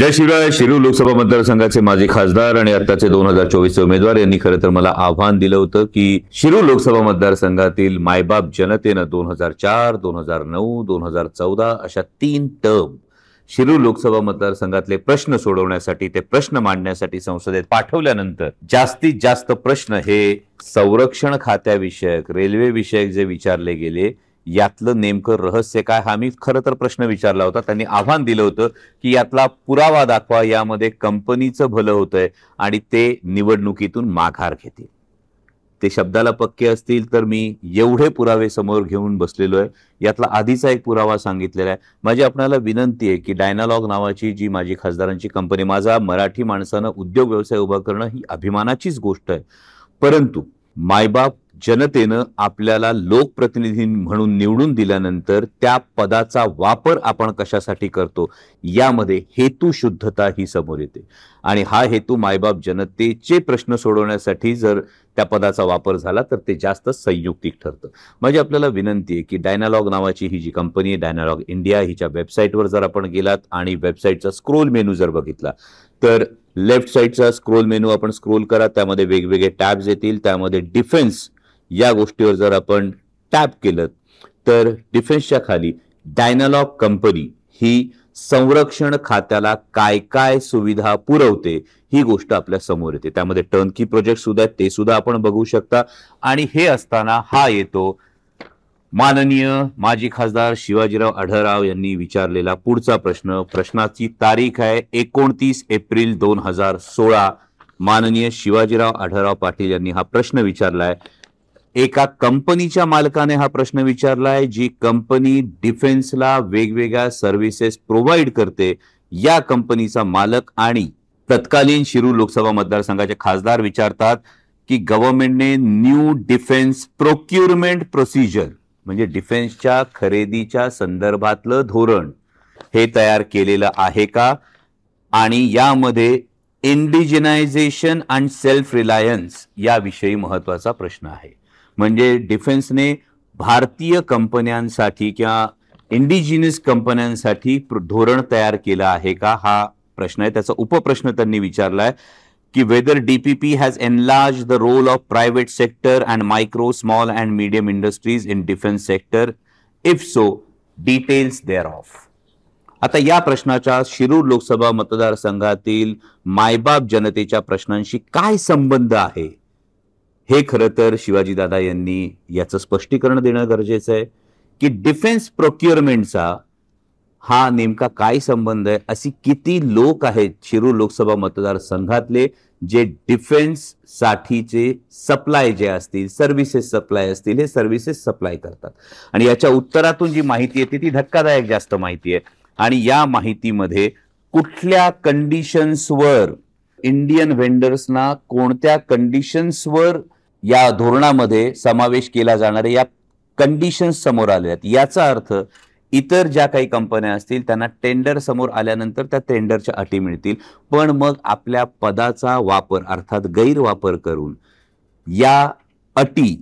जय शिवराय शिरूर लोकसभा मतदारसंघाचे माजी खासदार आणि आताचे दोन हजार चोवीसचे उमेदवार यांनी खरं तर मला आव्हान दिलं होतं की शिरूर लोकसभा मतदारसंघातील मायबाप जनतेनं दोन हजार चार दोन हजार नऊ दोन हजार चौदा अशा तीन टर्म शिरूर लोकसभा मतदारसंघातले प्रश्न सोडवण्यासाठी ते प्रश्न मांडण्यासाठी संसदेत पाठवल्यानंतर जास्तीत जास्त प्रश्न हे संरक्षण खात्याविषयक रेल्वे विषयक जे विचारले गेले यातलं नेमकं रहस्य काय हा मी खरं तर प्रश्न विचारला होता त्यांनी आव्हान दिलं होतं की यातला पुरावा दाखवा यामध्ये कंपनीचं भलं होतंय आणि ते निवडणुकीतून माघार घेतील ते शब्दाला पक्के असतील तर मी एवढे पुरावे समोर घेऊन बसलेलो आहे यातला आधीचा एक पुरावा सांगितलेला आहे माझी आपल्याला विनंती आहे की डायनालॉग नावाची जी माझी खासदारांची कंपनी माझा मराठी माणसानं उद्योग व्यवसाय उभा करणं ही अभिमानाचीच गोष्ट आहे परंतु मायबाप जनतेनं आपल्याला लोकप्रतिनिधी म्हणून निवडून दिल्यानंतर त्या पदाचा वापर आपण कशासाठी करतो यामध्ये हेतू शुद्धता ही समोर येते आणि हा हेतू मायबाप जनतेचे प्रश्न सोडवण्यासाठी जर त्या पदाचा वापर झाला तर ते जास्त संयुक्तिक ठरतं म्हणजे आपल्याला विनंती आहे की डायनालॉग नावाची ही जी कंपनी आहे डायनालॉग इंडिया हिच्या वेबसाईटवर जर आपण गेलात आणि वेबसाईटचा स्क्रोल मेनू जर बघितला तर लेफ्ट साईडचा स्क्रोल मेनू आपण स्क्रोल करा त्यामध्ये वेगवेगळे टॅब्स येतील त्यामध्ये डिफेन्स या गोष्टीवर जर आपण टॅप केलं तर डिफेन्सच्या खाली डायनालॉग कंपनी ही संरक्षण खात्याला काय काय सुविधा पुरवते ही गोष्ट आपल्या समोर येते त्यामध्ये टर्नकी प्रोजेक्ट सुद्धा आहेत ते सुद्धा आपण बघू शकता आणि हे असताना हा येतो माननीय माजी खासदार शिवाजीराव आढळराव यांनी विचारलेला पुढचा प्रश्न प्रश्नाची तारीख आहे एकोणतीस एप्रिल दोन हजार सोळा माननीय शिवाजीराव आढळराव पाटील यांनी हा प्रश्न विचारलाय एका कंपनीच्या मालकाने हा प्रश्न विचारलाय जी कंपनी डिफेन्सला वेगवेगळ्या सर्व्हिसेस प्रोव्हाइड करते या कंपनीचा मालक आणि तत्कालीन शिरू लोकसभा मतदारसंघाचे खासदार विचारतात की गव्हर्नमेंटने न्यू डिफेन्स प्रोक्युरमेंट प्रोसिजर म्हणजे डिफेन्सच्या खरेदीच्या संदर्भातलं धोरण हे तयार केलेलं आहे का आणि यामध्ये इंडिजिनायझेशन अँड सेल्फ रिलायन्स याविषयी महत्वाचा प्रश्न आहे म्हणजे डिफेन्सने भारतीय कंपन्यांसाठी किंवा इंडिजिनियस कंपन्यांसाठी धोरण तयार केलं आहे का हा प्रश्न आहे त्याचा उपप्रश्न त्यांनी विचारला आहे की whether DPP has enlarge the role of private sector and micro small and medium industries in defence sector if so details thereof आता या प्रश्नाचा शिरूर लोकसभा मतदारसंघातील मायबाप जनतेच्या प्रश्नांशी काय संबंध आहे हे खरं तर शिवाजीदादा यांनी याचं स्पष्टीकरण देणं गरजेचं आहे की डिफेन्स प्रोक्युअरमेंटचा हा नेमका काय संबंध आहे अशी किती लोक आहेत शिरूर लोकसभा मतदारसंघातले जे डिफेन्स साठीचे सप्लाय जे असतील सर्व्हिसेस सप्लाय असतील हे सर्व्हिसेस सप्लाय करतात आणि याच्या उत्तरातून जी माहिती येते ती धक्कादायक जास्त माहिती आहे आणि या माहितीमध्ये कुठल्या कंडिशन्सवर इंडियन व्हेंडर्सना कोणत्या कंडिशन्सवर या धोरणामध्ये समावेश केला जाणारे या कंडिशन्स समोर आले याचा अर्थ इतर ज्या काही कंपन्या असतील त्यांना टेंडर समोर आल्यानंतर त्या टेंडरच्या अटी मिळतील पण मग आपल्या पदाचा वापर अर्थात गैरवापर करून या अटी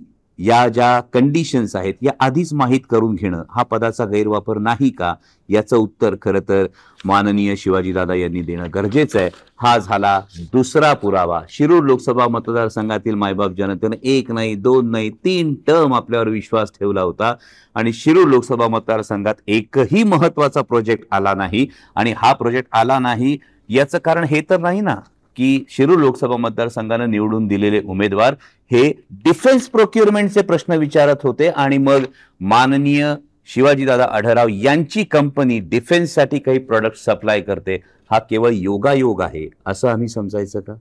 या ज्या कंडिशन्स आहेत या आधीच माहीत करून घेणं हा पदाचा गैरवापर नाही का याचं उत्तर खरं तर माननीय शिवाजीदादा यांनी देणं गरजेचं आहे हा झाला दुसरा पुरावा शिरूर लोकसभा मतदारसंघातील मायबाप जनतेनं एक नाही दोन नाही तीन टर्म आपल्यावर विश्वास ठेवला होता आणि शिरूर लोकसभा मतदारसंघात एकही महत्वाचा प्रोजेक्ट आला नाही आणि हा प्रोजेक्ट आला नाही याचं कारण हे तर नाही ना की शिरूर लोकसभा मतदारसंघानं निवडून दिलेले उमेदवार हे डिफेन्स प्रोक्युरमेंटचे प्रश्न विचारत होते आणि मग माननीय शिवाजीदादा आढळराव यांची कंपनी डिफेन्ससाठी काही प्रोडक्ट सप्लाय करते हा केवळ योगायोग आहे असं आम्ही समजायचं का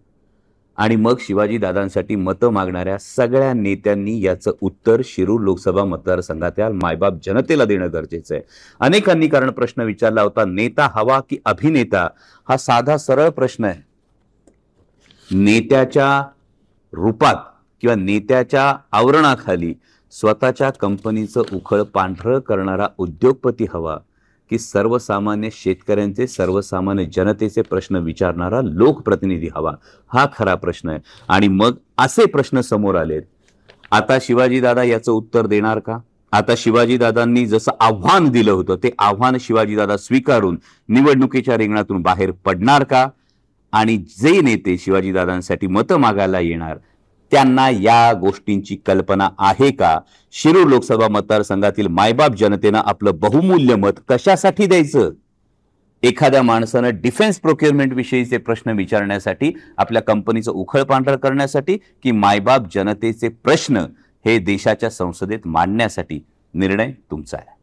आणि मग शिवाजीदादांसाठी मतं मागणाऱ्या सगळ्या नेत्यांनी याचं उत्तर शिरूर लोकसभा मतदारसंघातल्या मायबाप जनतेला देणं गरजेचं आहे अनेकांनी कारण प्रश्न विचारला होता नेता हवा की अभिनेता हा साधा सरळ प्रश्न आहे नेत्याच्या रूपात किंवा नेत्याच्या आवरणाखाली स्वतःच्या कंपनीचं उखळ पांढरं करणारा उद्योगपती हवा की सर्वसामान्य शेतकऱ्यांचे सर्वसामान्य जनतेचे प्रश्न विचारणारा लोकप्रतिनिधी हवा हा खरा प्रश्न आहे आणि मग असे प्रश्न समोर आलेत आता शिवाजीदादा याचं उत्तर देणार का आता शिवाजीदादांनी जसं आव्हान दिलं होतं ते आव्हान शिवाजीदादा स्वीकारून निवडणुकीच्या रिंगणातून बाहेर पडणार का आणि जे नेते शिवाजीदादांसाठी मतं मागायला येणार त्यांना या गोष्टींची कल्पना आहे का शिरूर लोकसभा मतदारसंघातील मायबाप जनतेनं आपलं बहुमूल्य मत कशासाठी द्यायचं एखाद्या माणसानं डिफेन्स प्रोक्युरमेंट विषयीचे प्रश्न विचारण्यासाठी आपल्या कंपनीचं उखळ पांढर करण्यासाठी की मायबाप जनतेचे प्रश्न हे देशाच्या संसदेत मांडण्यासाठी निर्णय तुमचा आहे